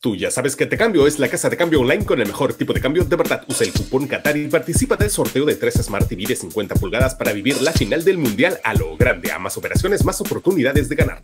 Tú ya sabes que Te Cambio es la casa de cambio online con el mejor tipo de cambio de verdad. Usa el cupón Qatar y participa del sorteo de 3 Smart TV de 50 pulgadas para vivir la final del Mundial a lo grande, a más operaciones, más oportunidades de ganar.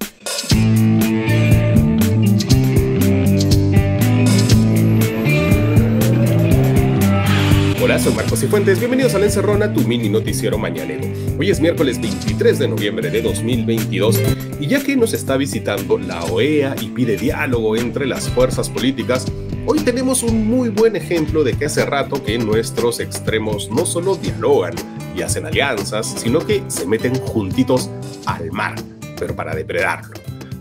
Hola, soy Marcos Cifuentes. Bienvenidos a La Encerrona, tu mini noticiero mañanero. Hoy es miércoles 23 de noviembre de 2022 y ya que nos está visitando la OEA y pide diálogo entre las fuerzas políticas, hoy tenemos un muy buen ejemplo de que hace rato que nuestros extremos no solo dialogan y hacen alianzas, sino que se meten juntitos al mar, pero para depredarlo.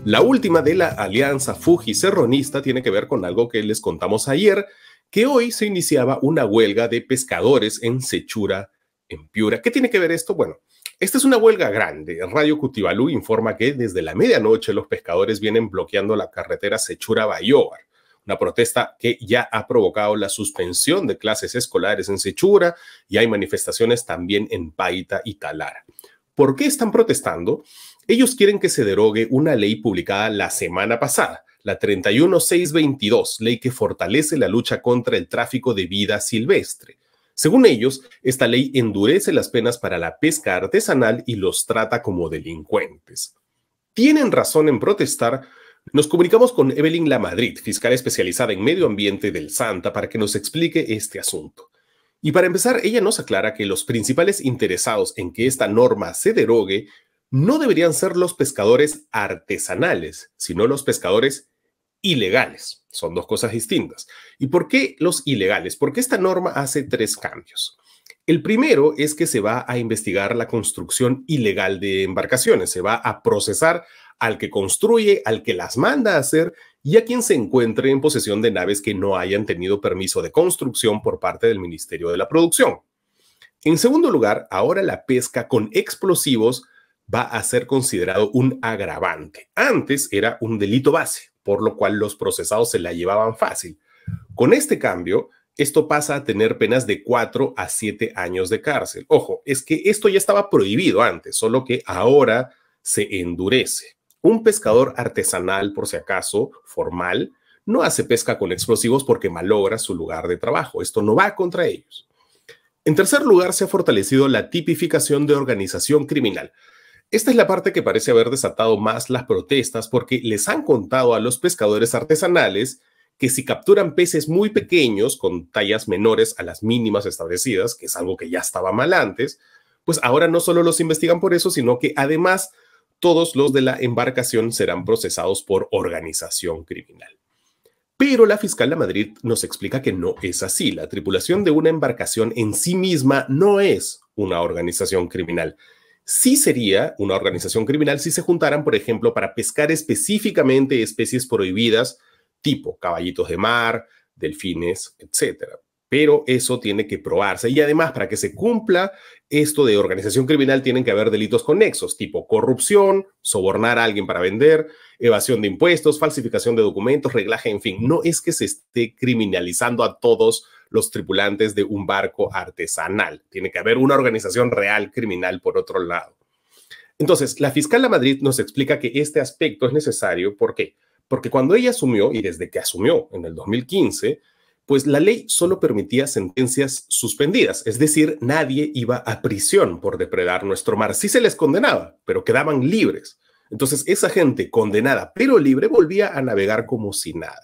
La última de la alianza fuji cerronista tiene que ver con algo que les contamos ayer, que hoy se iniciaba una huelga de pescadores en Sechura, en Piura. ¿Qué tiene que ver esto? Bueno, esta es una huelga grande. Radio Cutibalú informa que desde la medianoche los pescadores vienen bloqueando la carretera Sechura-Bayobar, una protesta que ya ha provocado la suspensión de clases escolares en Sechura y hay manifestaciones también en Paita y Talara. ¿Por qué están protestando? Ellos quieren que se derogue una ley publicada la semana pasada la 31622, ley que fortalece la lucha contra el tráfico de vida silvestre. Según ellos, esta ley endurece las penas para la pesca artesanal y los trata como delincuentes. Tienen razón en protestar. Nos comunicamos con Evelyn La Madrid, fiscal especializada en medio ambiente del Santa, para que nos explique este asunto. Y para empezar, ella nos aclara que los principales interesados en que esta norma se derogue no deberían ser los pescadores artesanales, sino los pescadores ilegales. Son dos cosas distintas. ¿Y por qué los ilegales? Porque esta norma hace tres cambios. El primero es que se va a investigar la construcción ilegal de embarcaciones, se va a procesar al que construye, al que las manda a hacer y a quien se encuentre en posesión de naves que no hayan tenido permiso de construcción por parte del Ministerio de la Producción. En segundo lugar, ahora la pesca con explosivos va a ser considerado un agravante. Antes era un delito base por lo cual los procesados se la llevaban fácil. Con este cambio, esto pasa a tener penas de 4 a 7 años de cárcel. Ojo, es que esto ya estaba prohibido antes, solo que ahora se endurece. Un pescador artesanal, por si acaso, formal, no hace pesca con explosivos porque malogra su lugar de trabajo. Esto no va contra ellos. En tercer lugar, se ha fortalecido la tipificación de organización criminal. Esta es la parte que parece haber desatado más las protestas porque les han contado a los pescadores artesanales que si capturan peces muy pequeños con tallas menores a las mínimas establecidas, que es algo que ya estaba mal antes, pues ahora no solo los investigan por eso, sino que además todos los de la embarcación serán procesados por organización criminal. Pero la fiscal de Madrid nos explica que no es así. La tripulación de una embarcación en sí misma no es una organización criminal sí sería una organización criminal si se juntaran, por ejemplo, para pescar específicamente especies prohibidas, tipo caballitos de mar, delfines, etcétera pero eso tiene que probarse. Y además, para que se cumpla esto de organización criminal, tienen que haber delitos conexos, tipo corrupción, sobornar a alguien para vender, evasión de impuestos, falsificación de documentos, reglaje, en fin. No es que se esté criminalizando a todos los tripulantes de un barco artesanal. Tiene que haber una organización real criminal por otro lado. Entonces, la fiscal de Madrid nos explica que este aspecto es necesario. ¿Por qué? Porque cuando ella asumió, y desde que asumió en el 2015, pues la ley solo permitía sentencias suspendidas, es decir, nadie iba a prisión por depredar nuestro mar. Sí se les condenaba, pero quedaban libres. Entonces, esa gente condenada pero libre volvía a navegar como si nada.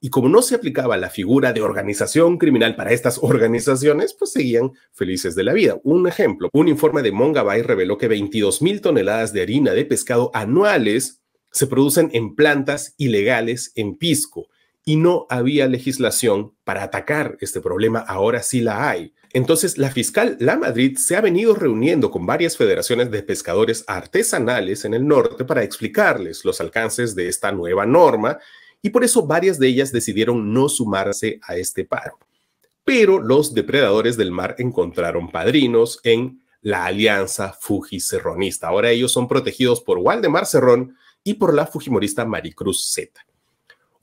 Y como no se aplicaba la figura de organización criminal para estas organizaciones, pues seguían felices de la vida. Un ejemplo, un informe de Mongabay reveló que 22 mil toneladas de harina de pescado anuales se producen en plantas ilegales en Pisco y no había legislación para atacar este problema, ahora sí la hay. Entonces, la fiscal La Madrid se ha venido reuniendo con varias federaciones de pescadores artesanales en el norte para explicarles los alcances de esta nueva norma y por eso varias de ellas decidieron no sumarse a este paro. Pero los depredadores del mar encontraron padrinos en la alianza fujicerronista. Ahora ellos son protegidos por Waldemar Cerrón y por la Fujimorista Maricruz Zeta.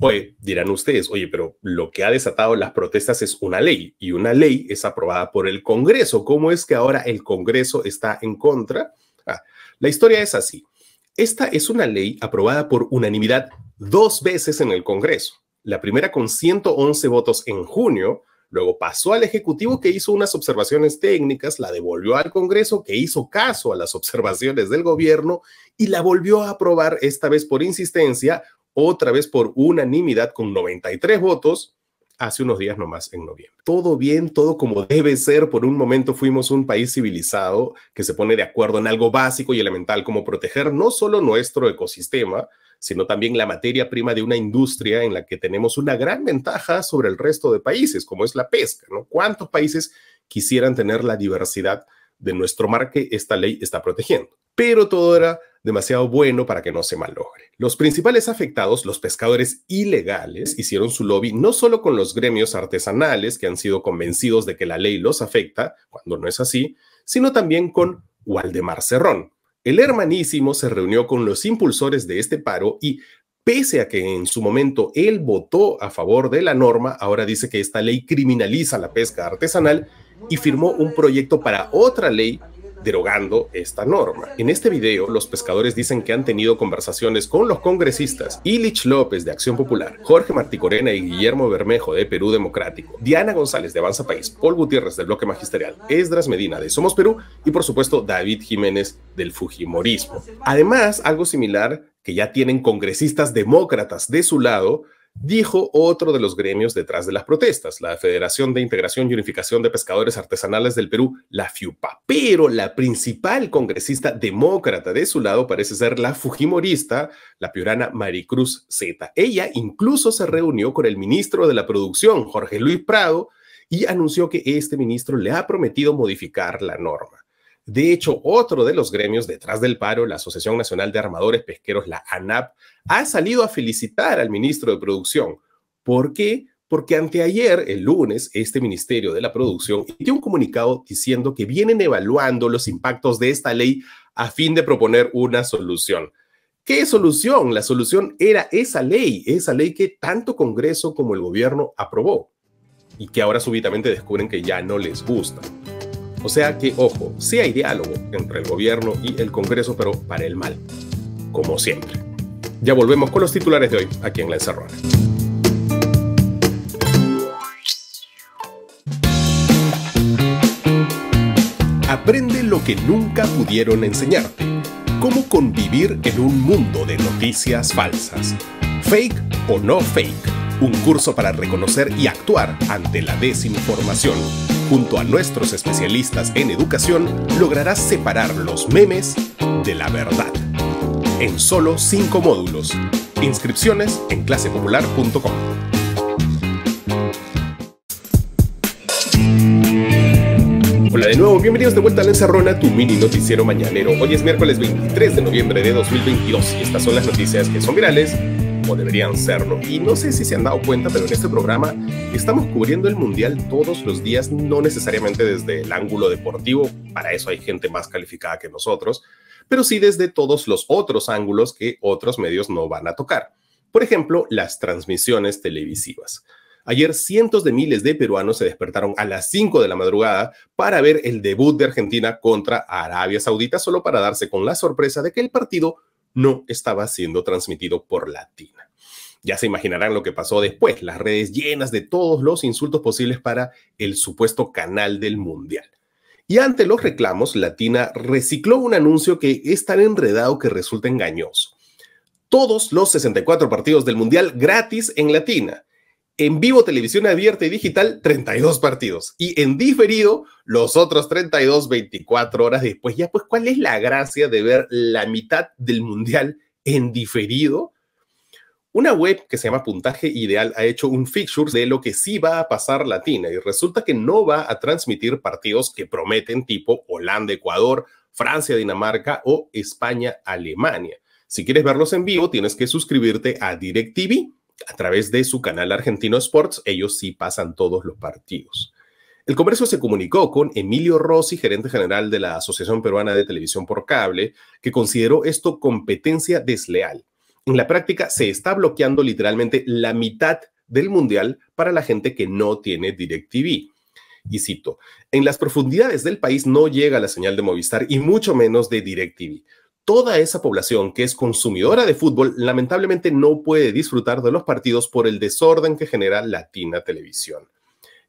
Oye, dirán ustedes, oye, pero lo que ha desatado las protestas es una ley y una ley es aprobada por el Congreso. ¿Cómo es que ahora el Congreso está en contra? Ah, la historia es así. Esta es una ley aprobada por unanimidad dos veces en el Congreso. La primera con 111 votos en junio, luego pasó al Ejecutivo que hizo unas observaciones técnicas, la devolvió al Congreso que hizo caso a las observaciones del gobierno y la volvió a aprobar esta vez por insistencia otra vez por unanimidad con 93 votos hace unos días nomás en noviembre. Todo bien, todo como debe ser. Por un momento fuimos un país civilizado que se pone de acuerdo en algo básico y elemental como proteger no solo nuestro ecosistema, sino también la materia prima de una industria en la que tenemos una gran ventaja sobre el resto de países, como es la pesca. ¿no? ¿Cuántos países quisieran tener la diversidad de nuestro mar que esta ley está protegiendo? pero todo era demasiado bueno para que no se malogre. Los principales afectados, los pescadores ilegales, hicieron su lobby no solo con los gremios artesanales que han sido convencidos de que la ley los afecta, cuando no es así, sino también con Waldemar Cerrón. El hermanísimo se reunió con los impulsores de este paro y, pese a que en su momento él votó a favor de la norma, ahora dice que esta ley criminaliza la pesca artesanal y firmó un proyecto para otra ley derogando esta norma. En este video, los pescadores dicen que han tenido conversaciones con los congresistas Ilich López de Acción Popular, Jorge Martí Corena y Guillermo Bermejo de Perú Democrático, Diana González de Avanza País, Paul Gutiérrez del Bloque Magisterial, Esdras Medina de Somos Perú y por supuesto David Jiménez del Fujimorismo. Además, algo similar que ya tienen congresistas demócratas de su lado dijo otro de los gremios detrás de las protestas, la Federación de Integración y Unificación de Pescadores Artesanales del Perú, la FIUPA. Pero la principal congresista demócrata de su lado parece ser la fujimorista, la piorana Maricruz Zeta. Ella incluso se reunió con el ministro de la Producción, Jorge Luis Prado, y anunció que este ministro le ha prometido modificar la norma. De hecho, otro de los gremios detrás del paro, la Asociación Nacional de Armadores Pesqueros, la ANAP, ha salido a felicitar al ministro de Producción. ¿Por qué? Porque anteayer, el lunes, este Ministerio de la Producción emitió un comunicado diciendo que vienen evaluando los impactos de esta ley a fin de proponer una solución. ¿Qué solución? La solución era esa ley, esa ley que tanto Congreso como el gobierno aprobó y que ahora súbitamente descubren que ya no les gusta. O sea que, ojo, sí hay diálogo entre el gobierno y el Congreso, pero para el mal, como siempre. Ya volvemos con los titulares de hoy aquí en La Encerrona. Aprende lo que nunca pudieron enseñarte. Cómo convivir en un mundo de noticias falsas. Fake o no fake. Un curso para reconocer y actuar ante la desinformación junto a nuestros especialistas en educación, lograrás separar los memes de la verdad. En solo 5 módulos. Inscripciones en clasepopular.com. Hola de nuevo, bienvenidos de vuelta a La tu mini noticiero mañanero. Hoy es miércoles 23 de noviembre de 2022 y estas son las noticias que son virales deberían serlo. Y no sé si se han dado cuenta, pero en este programa estamos cubriendo el Mundial todos los días, no necesariamente desde el ángulo deportivo, para eso hay gente más calificada que nosotros, pero sí desde todos los otros ángulos que otros medios no van a tocar. Por ejemplo, las transmisiones televisivas. Ayer cientos de miles de peruanos se despertaron a las 5 de la madrugada para ver el debut de Argentina contra Arabia Saudita, solo para darse con la sorpresa de que el partido no estaba siendo transmitido por Latina. Ya se imaginarán lo que pasó después, las redes llenas de todos los insultos posibles para el supuesto canal del Mundial. Y ante los reclamos, Latina recicló un anuncio que es tan enredado que resulta engañoso. Todos los 64 partidos del Mundial gratis en Latina. En vivo, televisión abierta y digital, 32 partidos. Y en diferido, los otros 32, 24 horas después. Ya, pues, ¿cuál es la gracia de ver la mitad del mundial en diferido? Una web que se llama Puntaje Ideal ha hecho un fixture de lo que sí va a pasar Latina y resulta que no va a transmitir partidos que prometen tipo Holanda, Ecuador, Francia, Dinamarca o España, Alemania. Si quieres verlos en vivo, tienes que suscribirte a DirecTV a través de su canal argentino Sports, ellos sí pasan todos los partidos. El comercio se comunicó con Emilio Rossi, gerente general de la Asociación Peruana de Televisión por Cable, que consideró esto competencia desleal. En la práctica se está bloqueando literalmente la mitad del mundial para la gente que no tiene DirecTV. Y cito, en las profundidades del país no llega la señal de Movistar y mucho menos de DirecTV toda esa población que es consumidora de fútbol lamentablemente no puede disfrutar de los partidos por el desorden que genera Latina Televisión.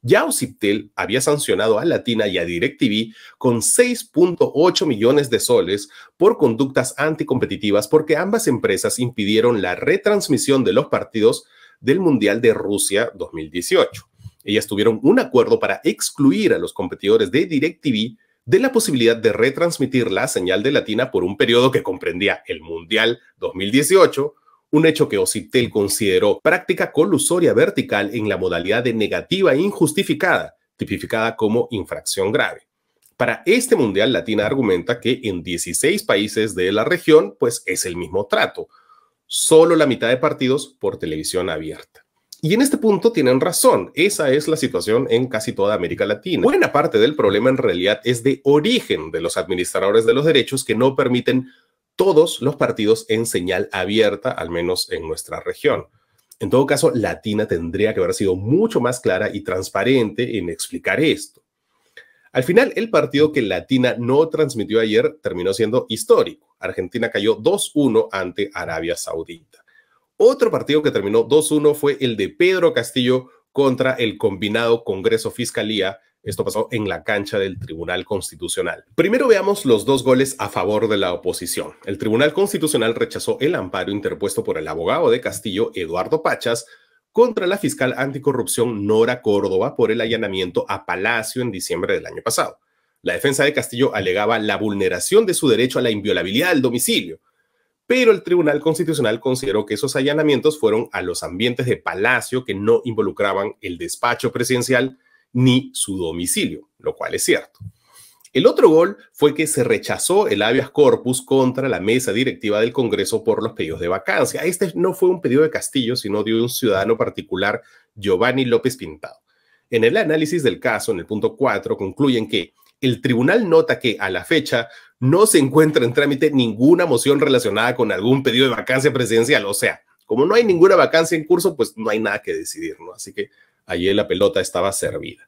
Ya Ociptel había sancionado a Latina y a DirecTV con 6.8 millones de soles por conductas anticompetitivas porque ambas empresas impidieron la retransmisión de los partidos del Mundial de Rusia 2018. Ellas tuvieron un acuerdo para excluir a los competidores de DirecTV de la posibilidad de retransmitir la señal de Latina por un periodo que comprendía el Mundial 2018, un hecho que Ocitel consideró práctica colusoria vertical en la modalidad de negativa e injustificada, tipificada como infracción grave. Para este Mundial, Latina argumenta que en 16 países de la región, pues es el mismo trato, solo la mitad de partidos por televisión abierta. Y en este punto tienen razón, esa es la situación en casi toda América Latina. Buena parte del problema en realidad es de origen de los administradores de los derechos que no permiten todos los partidos en señal abierta, al menos en nuestra región. En todo caso, Latina tendría que haber sido mucho más clara y transparente en explicar esto. Al final, el partido que Latina no transmitió ayer terminó siendo histórico. Argentina cayó 2-1 ante Arabia Saudita. Otro partido que terminó 2-1 fue el de Pedro Castillo contra el combinado Congreso Fiscalía. Esto pasó en la cancha del Tribunal Constitucional. Primero veamos los dos goles a favor de la oposición. El Tribunal Constitucional rechazó el amparo interpuesto por el abogado de Castillo, Eduardo Pachas, contra la fiscal anticorrupción Nora Córdoba por el allanamiento a Palacio en diciembre del año pasado. La defensa de Castillo alegaba la vulneración de su derecho a la inviolabilidad del domicilio, pero el Tribunal Constitucional consideró que esos allanamientos fueron a los ambientes de Palacio que no involucraban el despacho presidencial ni su domicilio, lo cual es cierto. El otro gol fue que se rechazó el habeas corpus contra la mesa directiva del Congreso por los pedidos de vacancia. Este no fue un pedido de Castillo, sino de un ciudadano particular, Giovanni López Pintado. En el análisis del caso, en el punto 4, concluyen que el tribunal nota que a la fecha no se encuentra en trámite ninguna moción relacionada con algún pedido de vacancia presidencial. O sea, como no hay ninguna vacancia en curso, pues no hay nada que decidir, ¿no? Así que allí la pelota estaba servida.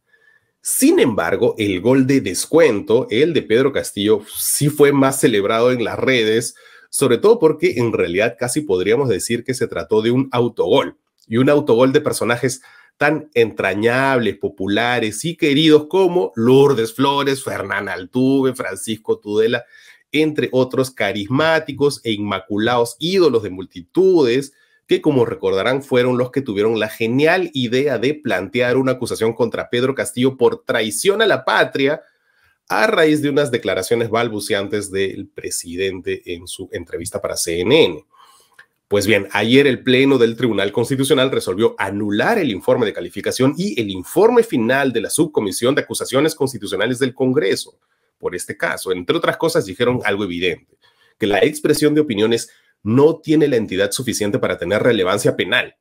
Sin embargo, el gol de descuento, el de Pedro Castillo, sí fue más celebrado en las redes, sobre todo porque en realidad casi podríamos decir que se trató de un autogol y un autogol de personajes tan entrañables, populares y queridos como Lourdes Flores, Fernán Altuve, Francisco Tudela, entre otros carismáticos e inmaculados ídolos de multitudes, que como recordarán fueron los que tuvieron la genial idea de plantear una acusación contra Pedro Castillo por traición a la patria a raíz de unas declaraciones balbuceantes del presidente en su entrevista para CNN. Pues bien, ayer el Pleno del Tribunal Constitucional resolvió anular el informe de calificación y el informe final de la Subcomisión de Acusaciones Constitucionales del Congreso. Por este caso, entre otras cosas, dijeron algo evidente, que la expresión de opiniones no tiene la entidad suficiente para tener relevancia penal.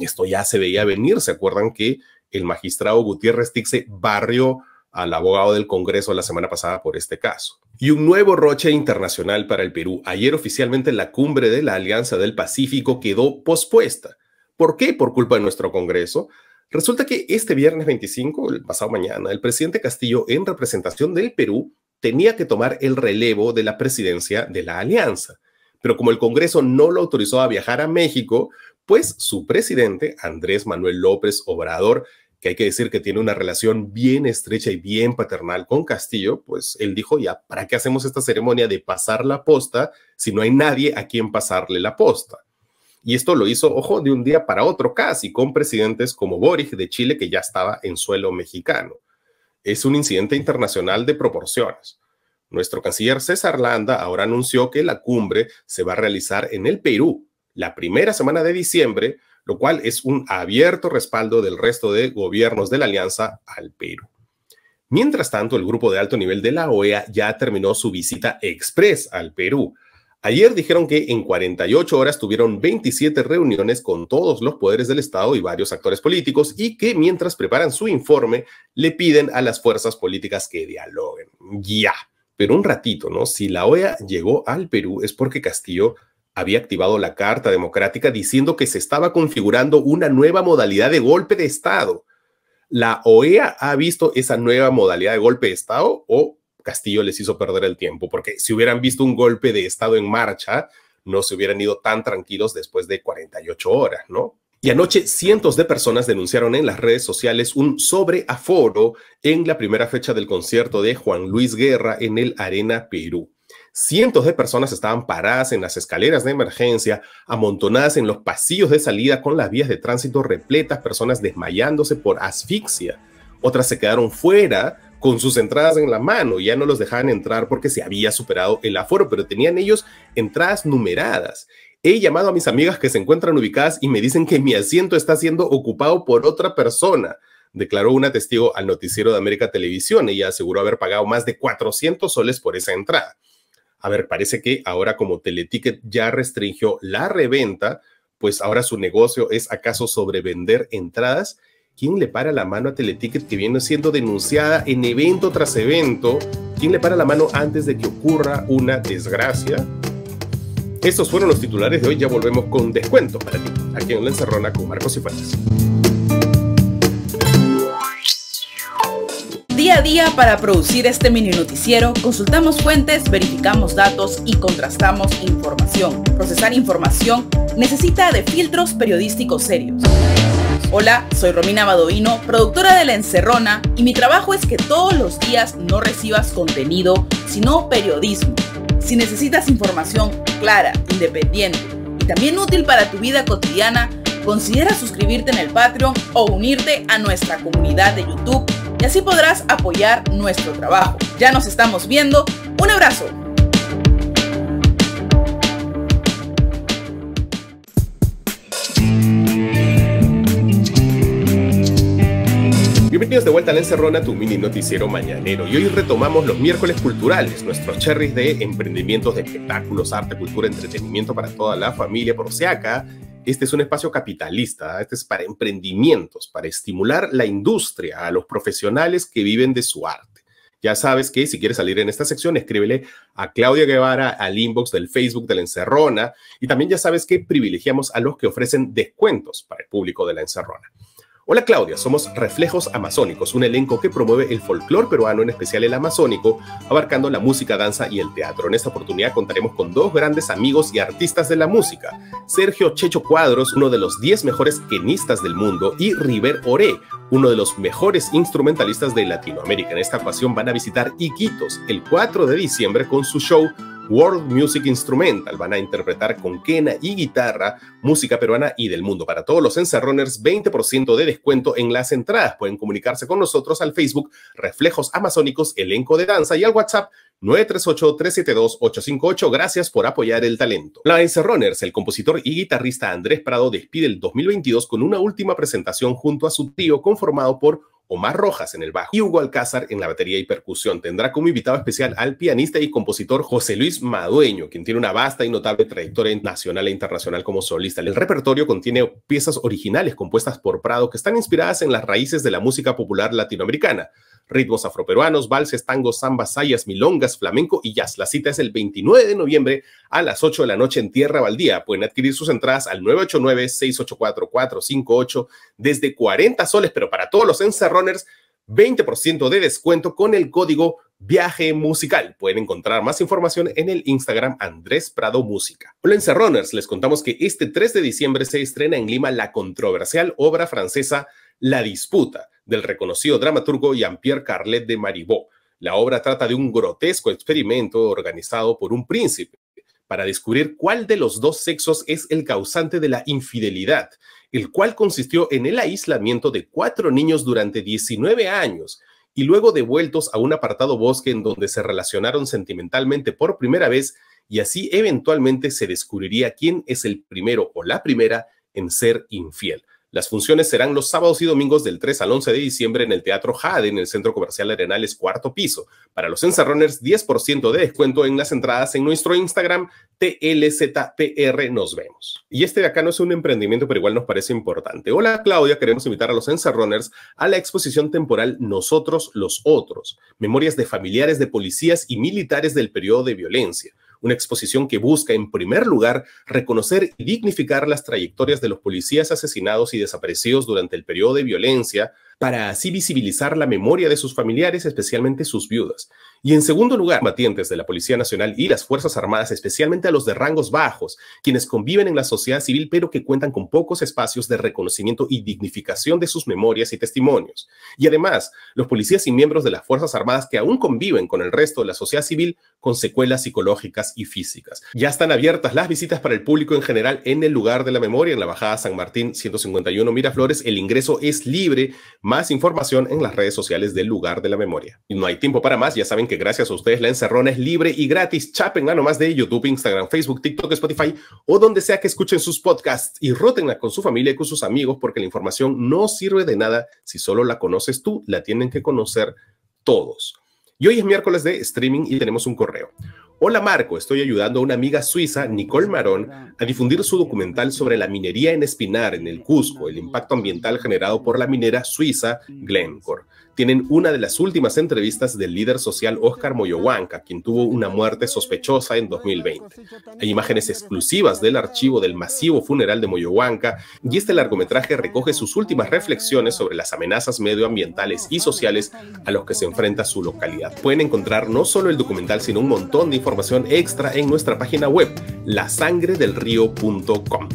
Esto ya se veía venir, ¿se acuerdan que el magistrado Gutiérrez Tixe barrió al abogado del Congreso la semana pasada por este caso. Y un nuevo roche internacional para el Perú. Ayer oficialmente la cumbre de la Alianza del Pacífico quedó pospuesta. ¿Por qué? Por culpa de nuestro Congreso. Resulta que este viernes 25, el pasado mañana, el presidente Castillo, en representación del Perú, tenía que tomar el relevo de la presidencia de la Alianza. Pero como el Congreso no lo autorizó a viajar a México, pues su presidente, Andrés Manuel López Obrador, que hay que decir que tiene una relación bien estrecha y bien paternal con Castillo, pues él dijo, ya, ¿para qué hacemos esta ceremonia de pasar la posta si no hay nadie a quien pasarle la posta? Y esto lo hizo, ojo, de un día para otro casi, con presidentes como Boric de Chile, que ya estaba en suelo mexicano. Es un incidente internacional de proporciones. Nuestro canciller César Landa ahora anunció que la cumbre se va a realizar en el Perú la primera semana de diciembre, lo cual es un abierto respaldo del resto de gobiernos de la alianza al Perú. Mientras tanto, el grupo de alto nivel de la OEA ya terminó su visita express al Perú. Ayer dijeron que en 48 horas tuvieron 27 reuniones con todos los poderes del Estado y varios actores políticos y que mientras preparan su informe le piden a las fuerzas políticas que dialoguen. Ya, pero un ratito, ¿no? Si la OEA llegó al Perú es porque Castillo había activado la Carta Democrática diciendo que se estaba configurando una nueva modalidad de golpe de Estado. ¿La OEA ha visto esa nueva modalidad de golpe de Estado o Castillo les hizo perder el tiempo? Porque si hubieran visto un golpe de Estado en marcha, no se hubieran ido tan tranquilos después de 48 horas, ¿no? Y anoche cientos de personas denunciaron en las redes sociales un sobreaforo en la primera fecha del concierto de Juan Luis Guerra en el Arena Perú. Cientos de personas estaban paradas en las escaleras de emergencia, amontonadas en los pasillos de salida con las vías de tránsito repletas, personas desmayándose por asfixia. Otras se quedaron fuera con sus entradas en la mano, ya no los dejaban entrar porque se había superado el aforo, pero tenían ellos entradas numeradas. He llamado a mis amigas que se encuentran ubicadas y me dicen que mi asiento está siendo ocupado por otra persona, declaró una testigo al noticiero de América Televisión. Ella aseguró haber pagado más de 400 soles por esa entrada a ver, parece que ahora como Teleticket ya restringió la reventa, pues ahora su negocio es acaso sobrevender entradas. ¿Quién le para la mano a Teleticket que viene siendo denunciada en evento tras evento? ¿Quién le para la mano antes de que ocurra una desgracia? Estos fueron los titulares de hoy. Ya volvemos con descuento para ti, aquí en La Encerrona con Marcos y Fuentes. para producir este mini noticiero, consultamos fuentes, verificamos datos y contrastamos información. Procesar información necesita de filtros periodísticos serios. Hola, soy Romina Badoino, productora de La Encerrona, y mi trabajo es que todos los días no recibas contenido, sino periodismo. Si necesitas información clara, independiente y también útil para tu vida cotidiana, considera suscribirte en el Patreon o unirte a nuestra comunidad de YouTube y así podrás apoyar nuestro trabajo. Ya nos estamos viendo. Un abrazo. Bienvenidos de vuelta a La Encerrona, tu mini noticiero mañanero. Y hoy retomamos los miércoles culturales, nuestros cherries de emprendimientos, de espectáculos, arte, cultura, entretenimiento para toda la familia. Por si acá este es un espacio capitalista, ¿ah? este es para emprendimientos, para estimular la industria, a los profesionales que viven de su arte. Ya sabes que si quieres salir en esta sección, escríbele a Claudia Guevara al inbox del Facebook de la Encerrona. Y también ya sabes que privilegiamos a los que ofrecen descuentos para el público de la Encerrona. Hola Claudia, somos Reflejos Amazónicos, un elenco que promueve el folclore peruano, en especial el amazónico, abarcando la música, danza y el teatro. En esta oportunidad contaremos con dos grandes amigos y artistas de la música, Sergio Checho Cuadros, uno de los 10 mejores quenistas del mundo, y River Oré, uno de los mejores instrumentalistas de Latinoamérica. En esta ocasión van a visitar Iquitos el 4 de diciembre con su show World Music Instrumental. Van a interpretar con quena y guitarra música peruana y del mundo. Para todos los encerroners, 20% de descuento en las entradas. Pueden comunicarse con nosotros al Facebook Reflejos Amazónicos, elenco de danza y al WhatsApp 938-372-858. Gracias por apoyar el talento. La Encerrunners, el compositor y guitarrista Andrés Prado despide el 2022 con una última presentación junto a su tío conformado por Omar Rojas en el bajo y Hugo Alcázar en la batería y percusión. Tendrá como invitado especial al pianista y compositor José Luis Madueño, quien tiene una vasta y notable trayectoria nacional e internacional como solista. El repertorio contiene piezas originales compuestas por Prado que están inspiradas en las raíces de la música popular latinoamericana ritmos afroperuanos, valses, tangos, zambas, sayas, milongas, flamenco y jazz. La cita es el 29 de noviembre a las 8 de la noche en Tierra Valdía. Pueden adquirir sus entradas al 989-684-458 desde 40 soles, pero para todos los encerroners, 20% de descuento con el código Viaje Musical. Pueden encontrar más información en el Instagram Andrés Prado Música. Hola Encerroners, les contamos que este 3 de diciembre se estrena en Lima la controversial obra francesa La Disputa del reconocido dramaturgo Jean-Pierre Carlet de Marivaux. La obra trata de un grotesco experimento organizado por un príncipe para descubrir cuál de los dos sexos es el causante de la infidelidad, el cual consistió en el aislamiento de cuatro niños durante 19 años y luego devueltos a un apartado bosque en donde se relacionaron sentimentalmente por primera vez y así eventualmente se descubriría quién es el primero o la primera en ser infiel. Las funciones serán los sábados y domingos del 3 al 11 de diciembre en el Teatro Jade, en el Centro Comercial Arenales, cuarto piso. Para los encerrones, 10% de descuento en las entradas en nuestro Instagram, TLZPR. Nos vemos. Y este de acá no es un emprendimiento, pero igual nos parece importante. Hola, Claudia. Queremos invitar a los encerrones a la exposición temporal Nosotros los Otros, memorias de familiares de policías y militares del periodo de violencia una exposición que busca, en primer lugar, reconocer y dignificar las trayectorias de los policías asesinados y desaparecidos durante el periodo de violencia, para así visibilizar la memoria de sus familiares, especialmente sus viudas, y en segundo lugar, combatientes de la Policía Nacional y las Fuerzas Armadas, especialmente a los de rangos bajos, quienes conviven en la sociedad civil pero que cuentan con pocos espacios de reconocimiento y dignificación de sus memorias y testimonios. Y además, los policías y miembros de las Fuerzas Armadas que aún conviven con el resto de la sociedad civil con secuelas psicológicas y físicas. Ya están abiertas las visitas para el público en general en el lugar de la memoria, en la Bajada San Martín 151 Miraflores. El ingreso es libre. Más información en las redes sociales del lugar de la memoria. Y no hay tiempo para más, ya saben que que gracias a ustedes la encerrona es libre y gratis. no nomás de YouTube, Instagram, Facebook, TikTok, Spotify o donde sea que escuchen sus podcasts y rótenla con su familia y con sus amigos porque la información no sirve de nada si solo la conoces tú, la tienen que conocer todos. Y hoy es miércoles de streaming y tenemos un correo. Hola Marco, estoy ayudando a una amiga suiza, Nicole Marón, a difundir su documental sobre la minería en Espinar, en el Cusco, el impacto ambiental generado por la minera suiza Glencore tienen una de las últimas entrevistas del líder social Oscar moyohuanca quien tuvo una muerte sospechosa en 2020. Hay imágenes exclusivas del archivo del masivo funeral de moyohuanca y este largometraje recoge sus últimas reflexiones sobre las amenazas medioambientales y sociales a los que se enfrenta su localidad. Pueden encontrar no solo el documental, sino un montón de información extra en nuestra página web, lasangredelrío.com.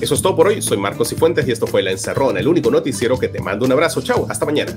Eso es todo por hoy. Soy Marcos Cifuentes y esto fue La Encerrona, el único noticiero que te mando un abrazo. Chao, hasta mañana.